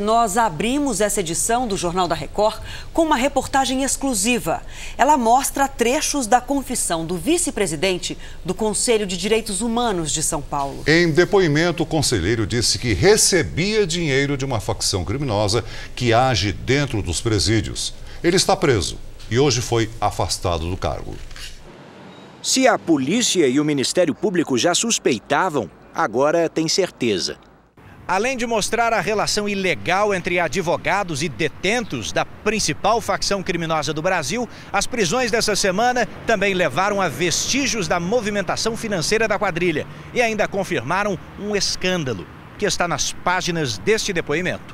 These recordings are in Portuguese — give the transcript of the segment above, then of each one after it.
Nós abrimos essa edição do Jornal da Record com uma reportagem exclusiva. Ela mostra trechos da confissão do vice-presidente do Conselho de Direitos Humanos de São Paulo. Em depoimento, o conselheiro disse que recebia dinheiro de uma facção criminosa que age dentro dos presídios. Ele está preso e hoje foi afastado do cargo. Se a polícia e o Ministério Público já suspeitavam, agora tem certeza. Além de mostrar a relação ilegal entre advogados e detentos da principal facção criminosa do Brasil, as prisões dessa semana também levaram a vestígios da movimentação financeira da quadrilha e ainda confirmaram um escândalo que está nas páginas deste depoimento.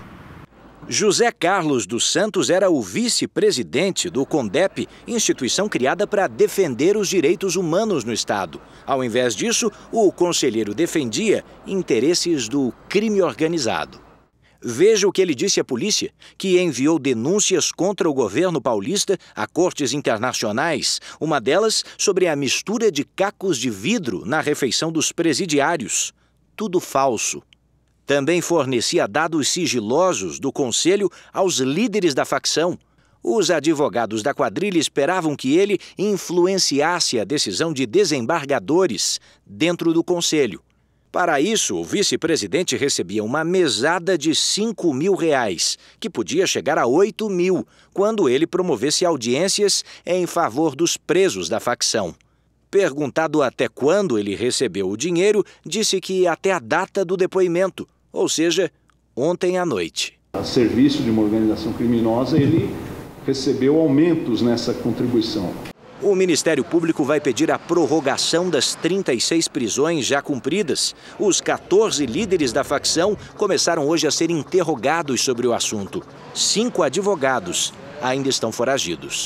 José Carlos dos Santos era o vice-presidente do CONDEP, instituição criada para defender os direitos humanos no Estado. Ao invés disso, o conselheiro defendia interesses do crime organizado. Veja o que ele disse à polícia, que enviou denúncias contra o governo paulista a cortes internacionais, uma delas sobre a mistura de cacos de vidro na refeição dos presidiários. Tudo falso. Também fornecia dados sigilosos do conselho aos líderes da facção. Os advogados da quadrilha esperavam que ele influenciasse a decisão de desembargadores dentro do conselho. Para isso, o vice-presidente recebia uma mesada de 5 mil reais, que podia chegar a 8 mil, quando ele promovesse audiências em favor dos presos da facção. Perguntado até quando ele recebeu o dinheiro, disse que até a data do depoimento ou seja, ontem à noite. A serviço de uma organização criminosa, ele recebeu aumentos nessa contribuição. O Ministério Público vai pedir a prorrogação das 36 prisões já cumpridas. Os 14 líderes da facção começaram hoje a ser interrogados sobre o assunto. Cinco advogados ainda estão foragidos.